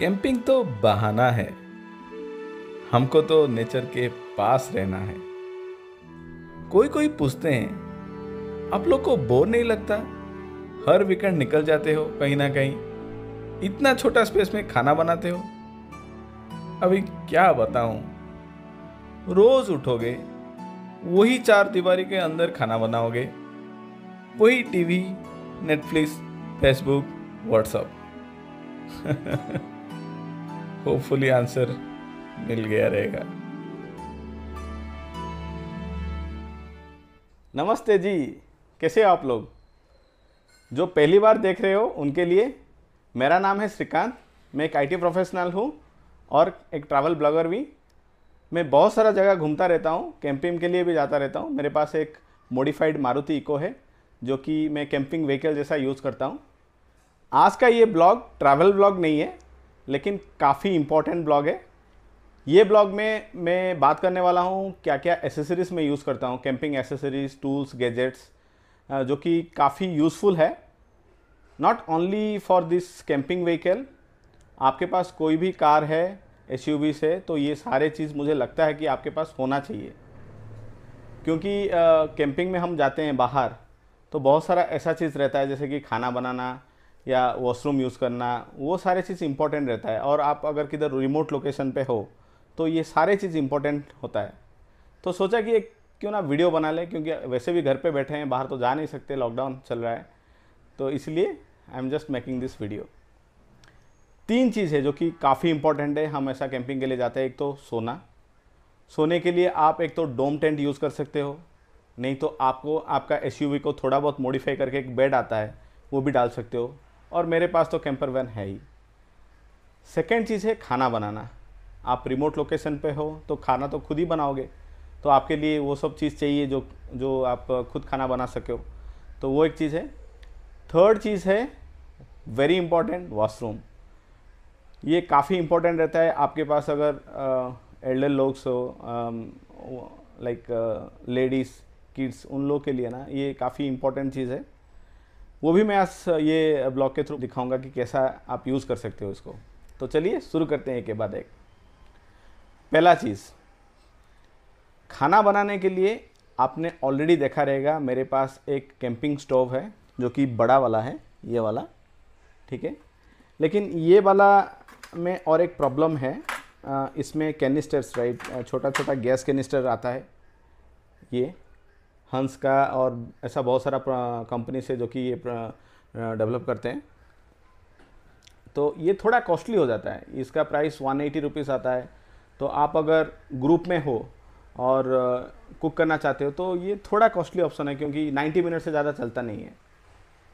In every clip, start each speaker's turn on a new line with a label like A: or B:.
A: camping तो बहाना है हमको तो नेचर के पास रहना है कोई कोई पूछते हैं आप लोग को बोर नहीं लगता हर वीकेंड निकल जाते हो कहीं ना कहीं इतना छोटा स्पेस में खाना बनाते हो अभी क्या बताऊं रोज उठोगे वही चार दीवारी के अंदर खाना बनाओगे वही TV Netflix Facebook WhatsApp hopefully answer मिल गया रहेगा नमस्ते जी कैसे हो आप लोग जो पहली बार देख रहे हो उनके लिए मेरा नाम है श्रीकांत मैं एक आईटी प्रोफेशनल हूँ और एक ट्रैवल ब्लॉगर भी मैं बहुत सारा जगह घूमता रहता हूँ कैंपिंग के लिए भी जाता रहता हूँ मेरे पास एक मॉडिफाइड मारुति इको है जो कि मैं कैंपिंग व्हीकल जैसा यूज़ करता हूँ आज का ये ब्लॉग ट्रैवल ब्लॉग नहीं है लेकिन काफ़ी इम्पॉर्टेंट ब्लॉग है ये ब्लॉग में मैं बात करने वाला हूँ क्या क्या एसेसरीज़ मैं यूज़ करता हूँ कैंपिंग एसेसरीज़ टूल्स गैजेट्स जो कि काफ़ी यूज़फुल है not only for this camping vehicle आपके पास कोई भी कार है एस यू से तो ये सारे चीज़ मुझे लगता है कि आपके पास होना चाहिए क्योंकि कैंपिंग में हम जाते हैं बाहर तो बहुत सारा ऐसा चीज़ रहता है जैसे कि खाना बनाना या वॉशरूम यूज़ करना वो सारे चीज़ इम्पोर्टेंट रहता है और आप अगर किधर रिमोट लोकेशन पे हो तो ये सारे चीज़ इम्पोर्टेंट होता है तो सोचा कि एक क्यों ना वीडियो बना लें क्योंकि वैसे भी घर पे बैठे हैं बाहर तो जा नहीं सकते लॉकडाउन चल रहा है तो इसलिए I am just making this video तीन चीज़ है जो कि काफ़ी इंपॉर्टेंट है हम ऐसा कैंपिंग के लिए जाते हैं एक तो सोना सोने के लिए आप एक तो डोम टेंट यूज़ कर सकते हो नहीं तो आपको आपका एस को थोड़ा बहुत मॉडिफाई करके एक बेड आता है वो भी डाल सकते हो और मेरे पास तो कैंपर वैन है ही सेकेंड चीज़ है खाना बनाना आप रिमोट लोकेशन पे हो तो खाना तो खुद ही बनाओगे तो आपके लिए वो सब चीज़ चाहिए जो जो आप खुद खाना बना सके हो तो वो एक चीज़ है थर्ड चीज़ है वेरी इंपॉर्टेंट वॉशरूम ये काफ़ी इम्पोर्टेंट रहता है आपके पास अगर एल्डर लोग हो लाइक लेडीज़ किड्स उन लोग के लिए ना ये काफ़ी इंपॉर्टेंट चीज़ है वो भी मैं आज ये ब्लॉग के थ्रू दिखाऊंगा कि कैसा आप यूज़ कर सकते हो इसको तो चलिए शुरू करते हैं एक के बाद एक पहला चीज़ खाना बनाने के लिए आपने ऑलरेडी देखा रहेगा मेरे पास एक कैंपिंग स्टोव है जो कि बड़ा वाला है ये वाला ठीक है लेकिन ये वाला में और एक प्रॉब्लम है इसमें कैनिस्टर्स राइट छोटा छोटा गैस कैनिस्टर आता है ये हंस का और ऐसा बहुत सारा कंपनी से जो कि ये डेवलप करते हैं तो ये थोड़ा कॉस्टली हो जाता है इसका प्राइस वन एटी रुपीज़ आता है तो आप अगर ग्रुप में हो और कुक करना चाहते हो तो ये थोड़ा कॉस्टली ऑप्शन है क्योंकि 90 मिनट से ज़्यादा चलता नहीं है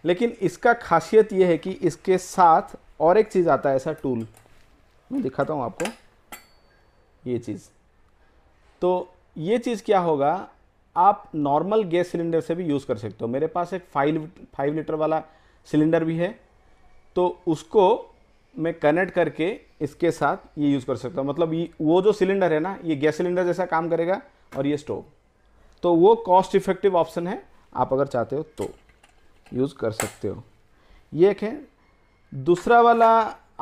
A: लेकिन इसका खासियत ये है कि इसके साथ और एक चीज़ आता है ऐसा टूल मैं दिखाता हूँ आपको ये चीज़ तो ये चीज़ क्या होगा आप नॉर्मल गैस सिलेंडर से भी यूज़ कर सकते हो मेरे पास एक फाइव फाइव लीटर वाला सिलेंडर भी है तो उसको मैं कनेक्ट करके इसके साथ ये यूज़ कर सकता हूँ मतलब ये वो जो सिलेंडर है ना ये गैस सिलेंडर जैसा काम करेगा और ये स्टोव तो वो कॉस्ट इफेक्टिव ऑप्शन है आप अगर चाहते हो तो यूज़ कर सकते हो ये एक है दूसरा वाला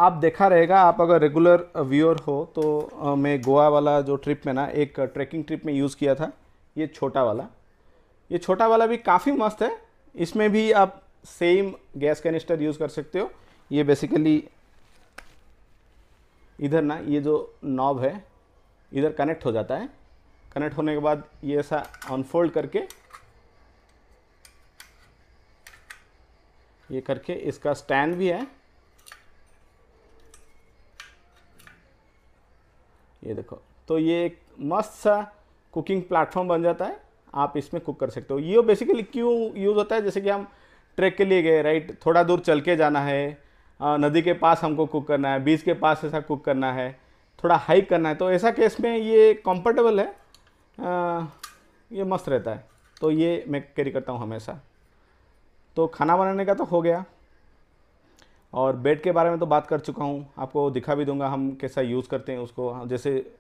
A: आप देखा रहेगा आप अगर रेगुलर व्यूअर हो तो मैं गोवा वाला जो ट्रिप में ना एक ट्रैकिंग ट्रिप में यूज़ किया था ये छोटा वाला ये छोटा वाला भी काफ़ी मस्त है इसमें भी आप सेम गैस कैनिस्टर यूज़ कर सकते हो ये बेसिकली इधर ना ये जो नॉब है इधर कनेक्ट हो जाता है कनेक्ट होने के बाद ये ऐसा अनफोल्ड करके ये करके इसका स्टैंड भी है ये देखो तो ये एक मस्त सा कुकिंग प्लेटफॉर्म बन जाता है आप इसमें कुक कर सकते हो ये बेसिकली क्यों यूज़ होता है जैसे कि हम ट्रैक के लिए गए राइट थोड़ा दूर चल के जाना है नदी के पास हमको कुक करना है बीच के पास ऐसा कुक करना है थोड़ा हाइक करना है तो ऐसा केस में ये कंफर्टेबल है आ, ये मस्त रहता है तो ये मैं कैरी करता हूँ हमेशा तो खाना बनाने का तो हो गया और बेड के बारे में तो बात कर चुका हूँ आपको दिखा भी दूंगा हम कैसा यूज़ करते हैं उसको हाँ, जैसे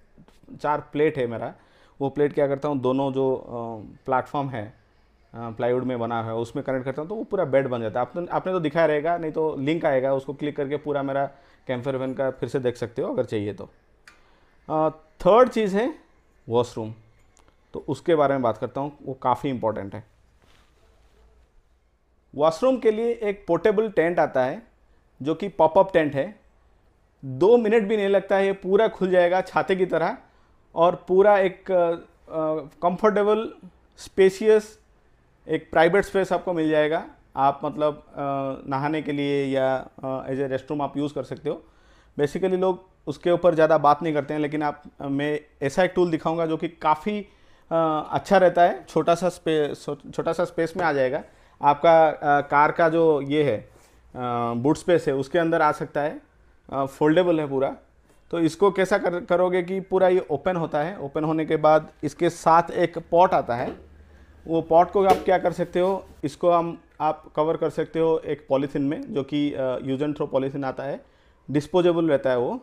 A: चार प्लेट है मेरा वो प्लेट क्या करता हूँ दोनों जो प्लेटफॉर्म है प्लाईवुड में बना हुआ है उसमें कनेक्ट करता हूँ तो वो पूरा बेड बन जाता है आपने आपने तो दिखाया रहेगा नहीं तो लिंक आएगा उसको क्लिक करके पूरा मेरा कैम्फर वैन का फिर से देख सकते हो अगर चाहिए तो थर्ड चीज़ है वॉशरूम तो उसके बारे में बात करता हूँ वो काफ़ी इम्पोर्टेंट है वॉशरूम के लिए एक पोर्टेबल टेंट आता है जो कि पॉपअप टेंट है दो मिनट भी नहीं लगता है ये पूरा खुल जाएगा छाते की तरह और पूरा एक कंफर्टेबल स्पेसियस एक प्राइवेट स्पेस आपको मिल जाएगा आप मतलब आ, नहाने के लिए या एज ए रेस्ट रूम आप यूज़ कर सकते हो बेसिकली लोग उसके ऊपर ज़्यादा बात नहीं करते हैं लेकिन आप मैं ऐसा एक टूल दिखाऊंगा जो कि काफ़ी अच्छा रहता है छोटा सा स्पेस छोटा सा स्पेस में आ जाएगा आपका आ, कार का जो ये है बूट स्पेस है उसके अंदर आ सकता है फोल्डेबल है पूरा तो इसको कैसा कर, करोगे कि पूरा ये ओपन होता है ओपन होने के बाद इसके साथ एक पॉट आता है वो पॉट को आप क्या कर सकते हो इसको हम आप कवर कर सकते हो एक पॉलीथीन में जो कि यूज एंड थ्रो पॉलीथिन आता है डिस्पोजेबल रहता है वो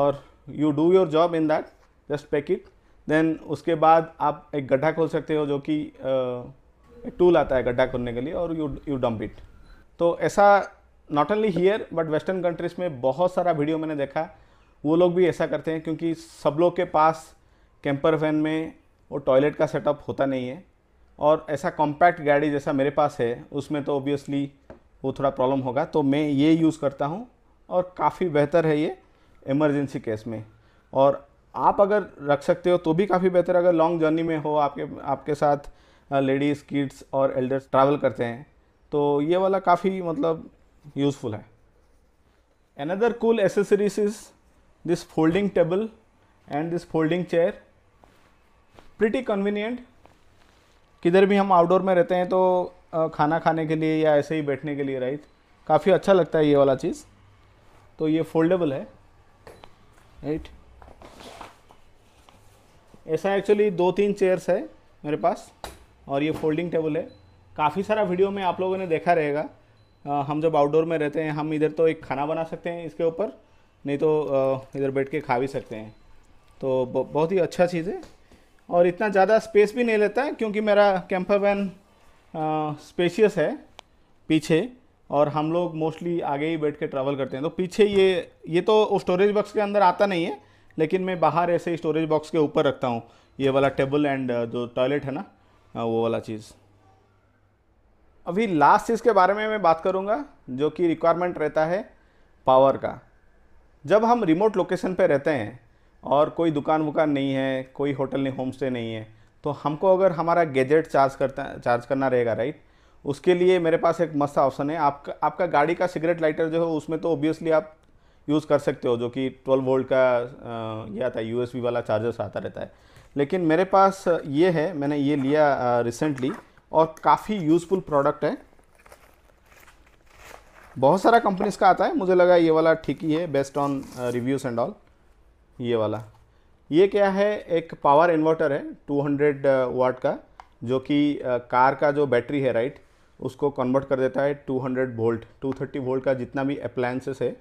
A: और you do your job in that just pack it then उसके बाद आप एक गड्ढा खोल सकते हो जो कि एक टूल आता है गड्ढा खोलने के लिए और यू यू डम्प इट तो ऐसा not only here but western countries में बहुत सारा वीडियो मैंने देखा वो लोग भी ऐसा करते हैं क्योंकि सब लोग के पास कैंपर वैन में वो टॉयलेट का सेटअप होता नहीं है और ऐसा कॉम्पैक्ट गाड़ी जैसा मेरे पास है उसमें तो ऑब्वियसली वो थोड़ा प्रॉब्लम होगा तो मैं ये यूज़ करता हूँ और काफ़ी बेहतर है ये इमरजेंसी केस में और आप अगर रख सकते हो तो भी काफ़ी बेहतर अगर लॉन्ग जर्नी में हो आपके आपके साथ लेडीज़ किड्स और एल्डर्स ट्रैवल करते हैं तो ये वाला काफ़ी मतलब यूज़फुल है another cool accessories is this folding table and this folding chair pretty convenient किधर भी हम आउटडोर में रहते हैं तो खाना खाने के लिए या ऐसे ही बैठने के लिए राइट काफ़ी अच्छा लगता है ये वाला चीज़ तो ये फोल्डेबल है राइट ऐसा एक्चुअली दो तीन चेयर्स है मेरे पास और ये फोल्डिंग टेबल है काफ़ी सारा वीडियो में आप लोगों ने देखा रहेगा हम जब आउटडोर में रहते हैं हम इधर तो एक खाना बना सकते हैं इसके ऊपर नहीं तो इधर बैठ के खा भी सकते हैं तो बहुत ही अच्छा चीज़ है और इतना ज़्यादा स्पेस भी नहीं लेता है क्योंकि मेरा कैंपर वैन स्पेशियस है पीछे और हम लोग मोस्टली आगे ही बैठ के ट्रैवल करते हैं तो पीछे ये ये तो स्टोरेज बॉक्स के अंदर आता नहीं है लेकिन मैं बाहर ऐसे स्टोरेज बॉक्स के ऊपर रखता हूँ ये वाला टेबल एंड जो टॉयलेट है ना वो वाला चीज़ अभी लास्ट चीज़ के बारे में मैं बात करूँगा जो कि रिक्वायरमेंट रहता है पावर का जब हम रिमोट लोकेशन पे रहते हैं और कोई दुकान वुकान नहीं है कोई होटल नहीं होम स्टे नहीं है तो हमको अगर हमारा गैजेट चार्ज करता चार्ज करना रहेगा राइट उसके लिए मेरे पास एक मस्त ऑप्शन है आपका आपका गाड़ी का सिगरेट लाइटर जो है उसमें तो ओबियसली आप यूज़ कर सकते हो जो कि 12 वोल्ट का ये आता है यूएसबी वाला चार्जर आता रहता है लेकिन मेरे पास ये है मैंने ये लिया रिसेंटली और काफ़ी यूज़फुल प्रोडक्ट है बहुत सारा कंपनीज का आता है मुझे लगा ये वाला ठीक ही है best on reviews and all ये वाला ये क्या है एक पावर इन्वर्टर है 200 वाट uh, का जो कि uh, कार का जो बैटरी है राइट उसको कन्वर्ट कर देता है 200 वोल्ट थर्टी वोल्ट का जितना भी अप्लायंसेस है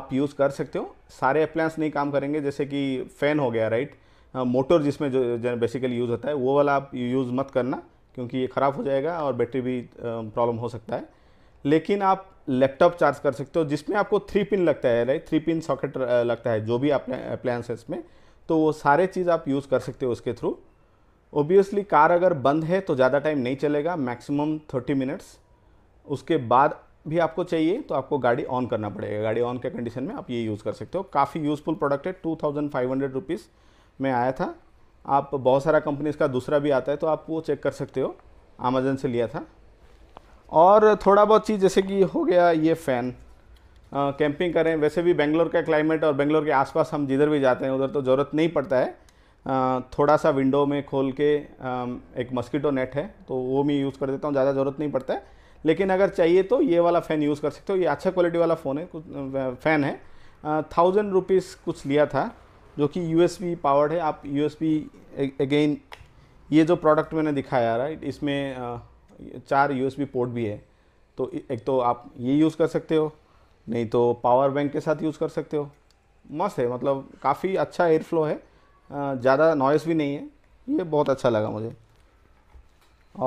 A: आप यूज़ कर सकते हो सारे अप्लायंस नहीं काम करेंगे जैसे कि फ़ैन हो गया राइट मोटर uh, जिसमें जो बेसिकली यूज़ होता है वो वाला आप यूज़ मत करना क्योंकि ये ख़राब हो जाएगा और बैटरी भी प्रॉब्लम हो सकता है लेकिन आप लैपटॉप चार्ज कर सकते हो जिसमें आपको थ्री पिन लगता है राइट थ्री पिन सॉकेट लगता है जो भी आपने अप्लायंसेस में तो वो सारे चीज़ आप यूज़ कर सकते हो उसके थ्रू ओबियसली कार अगर बंद है तो ज़्यादा टाइम नहीं चलेगा मैक्सिमम थर्टी मिनट्स उसके बाद भी आपको चाहिए तो आपको गाड़ी ऑन करना पड़ेगा गाड़ी ऑन के कंडीशन में आप ये यूज़ कर सकते हो काफ़ी यूज़फुल प्रोडक्ट है two thousand five hundred rupees में आया था आप बहुत सारा कंपनीज का दूसरा भी आता है तो आप वो चेक कर सकते हो अमेजन से लिया था और थोड़ा बहुत चीज़ जैसे कि हो गया ये फ़ैन कैंपिंग करें वैसे भी बेंगलोर का क्लाइमेट और बेंगलोर के आसपास हम जिधर भी जाते हैं उधर तो ज़रूरत नहीं पड़ता है आ, थोड़ा सा विंडो में खोल के आ, एक मस्कीटो नेट है तो वो मैं यूज़ कर देता हूँ ज़्यादा ज़रूरत नहीं पड़ता है लेकिन अगर चाहिए तो ये वाला फ़ैन यूज़ कर सकते हो ये अच्छा क्वालिटी वाला फ़ोन है कुछ फ़ैन है थाउजेंड रुपीज़ कुछ लिया था जो कि यू एस पावर्ड है आप यू एस अगेन ये जो प्रोडक्ट मैंने दिखाया राइट इसमें चार यूएसबी पोर्ट भी है तो एक तो आप ये यूज़ कर सकते हो नहीं तो पावर बैंक के साथ यूज़ कर सकते हो मस्त है मतलब काफ़ी अच्छा एयर फ्लो है ज़्यादा नॉइस भी नहीं है ये बहुत अच्छा लगा मुझे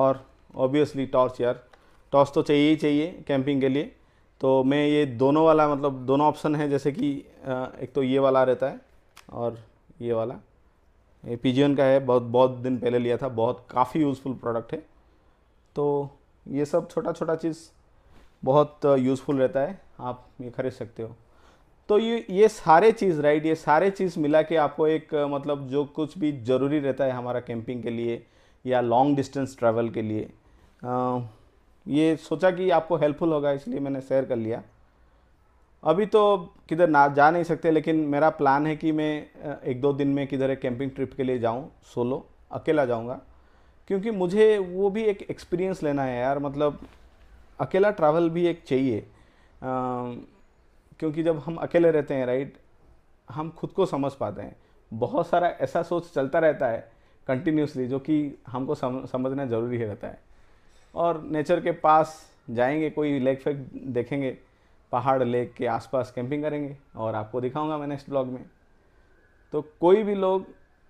A: और ऑब्वियसली टॉर्च यार टॉर्च तो चाहिए ही चाहिए कैंपिंग के लिए तो मैं ये दोनों वाला मतलब दोनों ऑप्शन है जैसे कि एक तो ये वाला रहता है और ये वाला ये पीजीएन का है बहुत बहुत दिन पहले लिया था बहुत काफ़ी यूज़फुल प्रोडक्ट है तो ये सब छोटा छोटा चीज़ बहुत यूज़फुल रहता है आप ये खरीद सकते हो तो ये ये सारे चीज़ राइट ये सारे चीज़ मिला के आपको एक मतलब जो कुछ भी ज़रूरी रहता है हमारा कैंपिंग के लिए या लॉन्ग डिस्टेंस ट्रैवल के लिए आ, ये सोचा कि आपको हेल्पफुल होगा इसलिए मैंने शेयर कर लिया अभी तो किधर ना जा नहीं सकते लेकिन मेरा प्लान है कि मैं एक दो दिन में किधर एक कैंपिंग ट्रिप के लिए जाऊँ सोलो अकेला जाऊँगा क्योंकि मुझे वो भी एक एक्सपीरियंस लेना है यार मतलब अकेला ट्रैवल भी एक चाहिए आ, क्योंकि जब हम अकेले रहते हैं राइट हम खुद को समझ पाते हैं बहुत सारा ऐसा सोच चलता रहता है कंटिन्यूसली जो कि हमको सम, समझना ज़रूरी रहता है और नेचर के पास जाएंगे कोई लेक फेक देखेंगे पहाड़ लेक के आसपास कैंपिंग करेंगे और आपको दिखाऊंगा मैं नेक्स्ट ब्लॉग में तो कोई भी लोग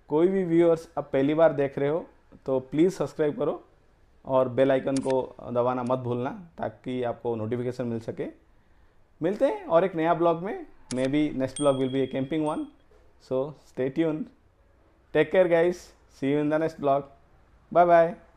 A: कोई भी व्यूअर्स अब पहली बार देख रहे हो तो प्लीज़ सब्सक्राइब करो और बेल आइकन को दबाना मत भूलना ताकि आपको नोटिफिकेशन मिल सके मिलते हैं और एक नया ब्लॉग में may be next blog will be a camping one so stay tune take care guys see you in the next blog bye bye